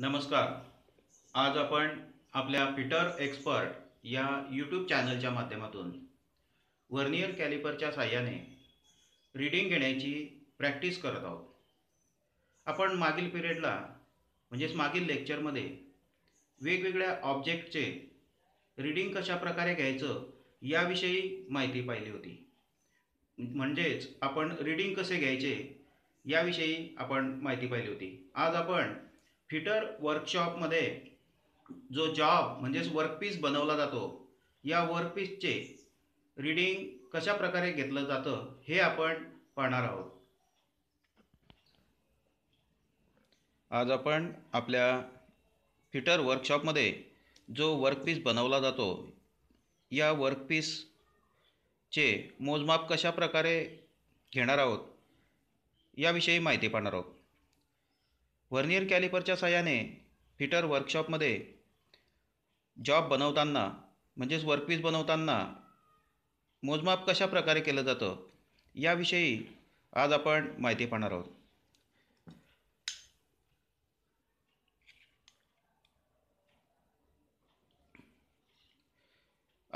नमस्कार आज आपण आपल्या पीटर एक्सपर्ट या यूट्यूब चॅनलच्या माध्यमातून वर्नियर कॅलिपरच्या साह्याने रीडिंग घेण्याची प्रॅक्टिस करत आहोत आपण मागील पिरियडला म्हणजेच मागील लेक्चरमध्ये वेगवेगळ्या ऑब्जेक्टचे रीडिंग कशाप्रकारे घ्यायचं याविषयी माहिती पाहिली होती म्हणजेच आपण रीडिंग कसे घ्यायचे याविषयी आपण माहिती पाहिली होती आज आपण फिटर वर्कशॉपमध्ये जो जॉब म्हणजेच वर्कपीस बनवला जातो या वर्कपीसचे रीडिंग कशा प्रकारे घेतलं जातं हे आपण पाहणार आहोत आज आपण आपल्या फिटर वर्कशॉपमध्ये जो वर्कपीस बनवला जातो या वर्कपीसचे मोजमाप कशा प्रकारे घेणार आहोत याविषयी माहिती पाहणार आहोत व्हर्नियर कॅलिपरच्या साह्याने फिटर वर्कशॉपमध्ये जॉब बनवताना म्हणजेच वर्कपीस बनवताना मोजमाप कशा प्रकारे केलं जातं याविषयी आज आपण माहिती पाहणार आहोत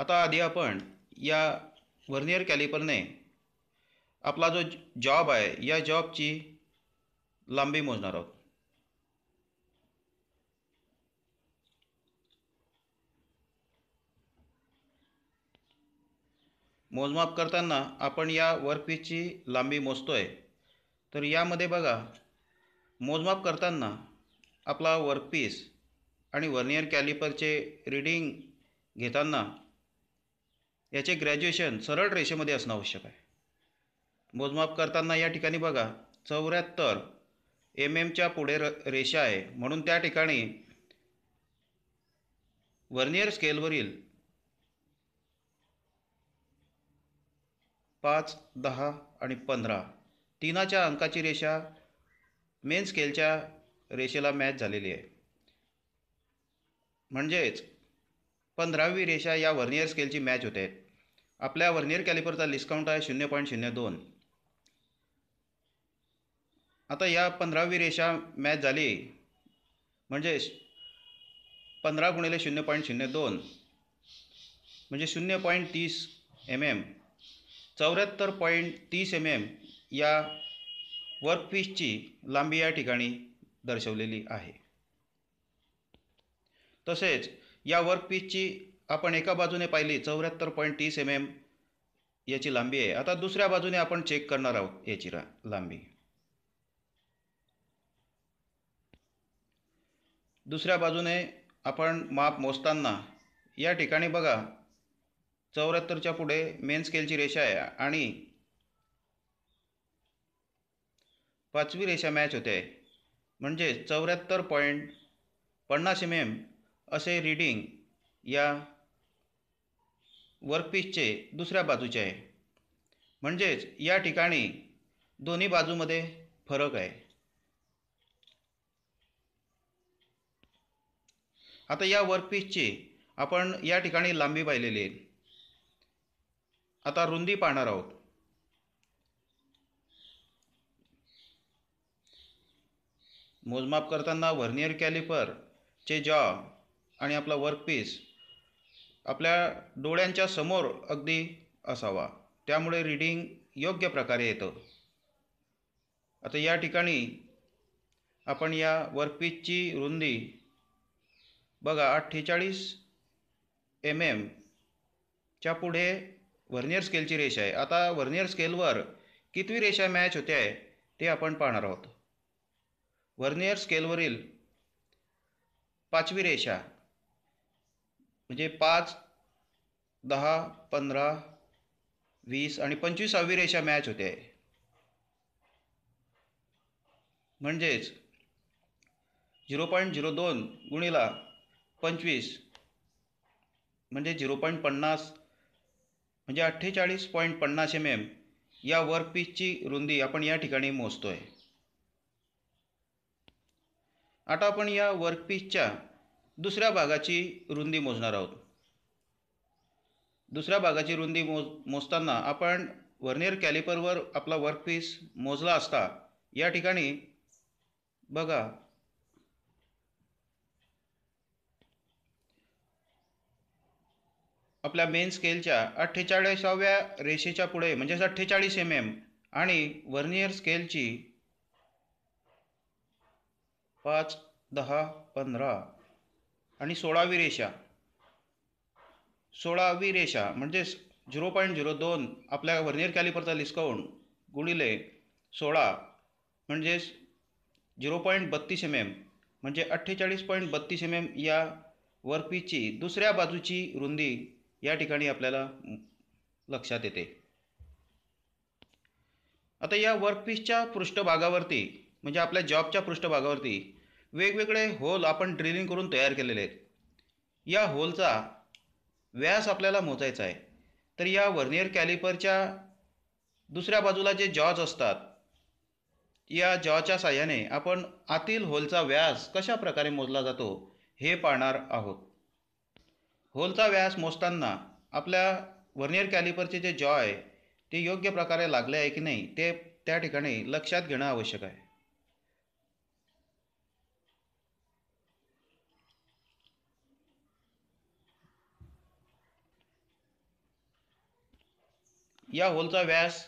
आता आधी आपण या व्हर्नियर कॅलिपरने आपला जो जॉब आहे या जॉबची लांबी मोजणार आहोत मोजमाप करताना आपण या वर्कपीसची लांबी मोजतो आहे तर यामध्ये बघा मोजमाप करताना आपला वर्कपीस आणि वर्नियर कॅलिपरचे रीडिंग घेताना याचे ग्रॅज्युएशन सरळ रेषेमध्ये असणं आवश्यक आहे मोजमाप करताना या ठिकाणी बघा चौऱ्याहत्तर एम एमच्या पुढे र रेषा आहे म्हणून त्या ठिकाणी वर्नियर स्केलवरील पाच दहा आणि पंधरा तिनाच्या अंकाची रेषा मेन स्केलच्या रेषेला मॅच झालेली आहे म्हणजेच पंधरावी रेषा या वर्नियर स्केलची मॅच होते आपल्या वर्नियर कॅलिपरचा डिस्काउंट आहे शून्य पॉईंट शून्य दोन आता या पंधरावी रेषा मॅच झाली म्हणजे पंधरा गुणिले शून्य पॉईंट शून्य दोन म्हणजे शून्य पॉईंट तीस एम एम चौऱ्याहत्तर पॉईंट तीस एम एम या वर्कपीसची लांबी या ठिकाणी दर्शवलेली आहे तसेच या वर्कपीसची आपण एका बाजूने पाहिली चौऱ्याहत्तर पॉईंट तीस एम एम याची लांबी आहे आता दुसऱ्या बाजूने आपण चेक करणार आहोत याची रा लांबी दुसऱ्या बाजूने आपण माप मोजताना या ठिकाणी बघा चौऱ्याहत्तरच्या पुढे मेन स्केलची रेषा आहे आणि पाचवी रेषा मॅच होते म्हणजे चौऱ्याहत्तर पॉईंट पन्नास एम एम असे रीडिंग या वर्कपीसचे दुसऱ्या बाजूचे आहे म्हणजेच या ठिकाणी दोन्ही बाजूमध्ये फरक आहे आता या वर्कपीसची आपण या ठिकाणी लांबी पाहिलेली आहे आता रुंदी पाहणार आहोत मोजमाप करताना व्हर्नियर चे जॉ आणि आपला वर्कपीस आपल्या डोळ्यांच्या समोर अगदी असावा त्यामुळे रीडिंग योग्य प्रकारे येतं आता या ठिकाणी आपण या वर्कपीसची रुंदी बघा अठ्ठेचाळीस एम एमच्या पुढे व्हर्नियर स्केलची रेषा आहे आता व्हर्नियर स्केलवर कितवी रेषा मॅच होते आहे ते आपण पाहणार आहोत व्हर्नियर स्केलवरील पाचवी रेषा म्हणजे पाच दहा पंधरा वीस आणि पंचवीसावी रेषा मॅच होते आहे म्हणजेच झिरो पॉईंट झिरो दोन गुणिला पंचवीस म्हणजे झिरो पॉईंट पन्नास म्हणजे अठ्ठेचाळीस पॉईंट पन्नास एम एम या वर्कपीसची रुंदी आपण या ठिकाणी मोजतो आहे आता आपण या वर्कपीसच्या दुसऱ्या भागाची रुंदी मोजणार आहोत दुसऱ्या भागाची रुंदी मोज मोजताना आपण वर्नियर कॅलिपरवर आपला वर्कपीस मोजला असता या ठिकाणी बघा आपल्या मेन स्केलच्या अठ्ठेचाळीसाव्या रेषेच्या पुढे म्हणजेच अठ्ठेचाळीस एम एम आणि वर्नियर स्केलची पाच दहा पंधरा आणि सोळावी रेषा सोळावी रेषा म्हणजेच झिरो पॉईंट झिरो दोन आपल्या वर्नियर कॅलिपरचा डिस्काउंट गुणिले सोळा म्हणजेच झिरो पॉईंट बत्तीस एम एम म्हणजे अठ्ठेचाळीस पॉईंट बत्तीस एम एम या वरपीची दुसऱ्या बाजूची रुंदी या ठिकाणी आपल्याला लक्षात येते आता या वर्कपीसच्या पृष्ठभागावरती म्हणजे आपल्या जॉबच्या पृष्ठभागावरती वेगवेगळे होल आपण ड्रिलिंग करून तयार केलेले आहेत या होलचा व्यास आपल्याला मोजायचा आहे तर या वर्नियर कॅलिपरच्या दुसऱ्या बाजूला जे जॉज असतात या जॉच्या साह्याने आपण आतील होलचा व्यास कशा प्रकारे मोजला जातो हे पाहणार आहोत होलचा व्यास मोजताना आपल्या व्हर्नियर कॅलिपरचे जे जॉ आहे ते योग्य प्रकारे लागले आहे की नाही ते त्या ठिकाणी लक्षात घेणं आवश्यक आहे या होलचा व्यास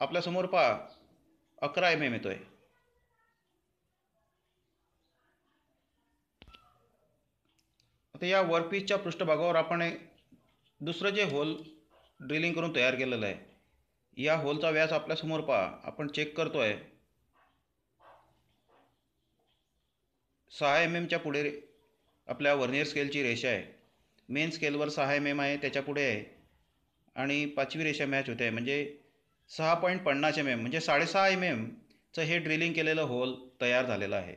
आपल्यासमोर पहा अकरा एम एम येतो आहे आता या वर्कपीसच्या पृष्ठभागावर आपण दुसरं जे होल ड्रिलिंग करून तयार केलेलं आहे या होलचा व्यास आपल्यासमोर पहा आपण चेक करतो आहे सहा एम एमच्या पुढे आपल्या वर्नियर स्केलची रेषा आहे मेन स्केलवर सहा एम एम आहे त्याच्या पुढे आहे आणि पाचवी रेषा मॅच होते आहे म्हणजे सहा पॉईंट पन्नास एम एम म्हणजे साडेसहा एम एमचं हे ड्रिलिंग केलेलं होल तयार झालेलं आहे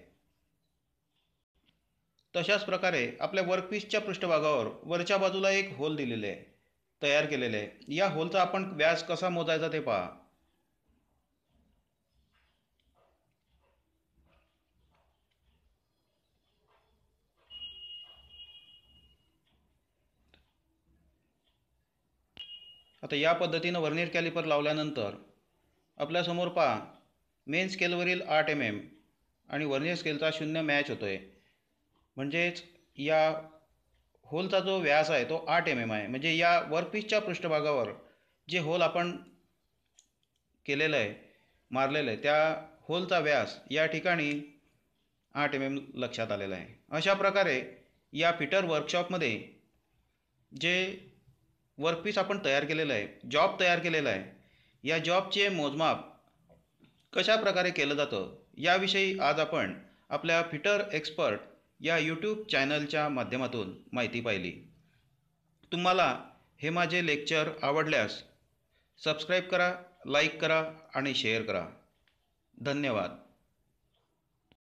तशाच प्रकारे आपल्या वर्कपीसच्या पृष्ठभागावर वरच्या बाजूला एक होल दिलेले आहे तयार केलेले या होलचा आपण व्याज कसा मोजायचा ते पहा आता या पद्धतीनं व्हर्नियर कॅलिपर लावल्यानंतर आपल्यासमोर पहा मेन स्केलवरील आठ एम एम आणि वर्नियर स्केलचा शून्य मॅच होतोय म्हणजेच या होलचा जो व्यास आहे तो आठ एम एम आहे म्हणजे या वर्कपीसच्या पृष्ठभागावर जे होल आपण केलेलं आहे मारलेलं आहे त्या होलचा व्यास या ठिकाणी आठ एम एम लक्षात आलेला आहे अशा प्रकारे या फिटर वर्कशॉपमध्ये जे वर्कपीस आपण तयार केलेलं आहे जॉब तयार केलेला आहे या जॉबचे मोजमाप कशा प्रकारे केलं जातं याविषयी आज आपण आपल्या फिटर एक्सपर्ट या यूट्यूब चॅनलच्या माध्यमातून माहिती पाहिली तुम्हाला हे माझे लेक्चर आवडल्यास सबस्क्राईब करा लाईक करा आणि शेअर करा धन्यवाद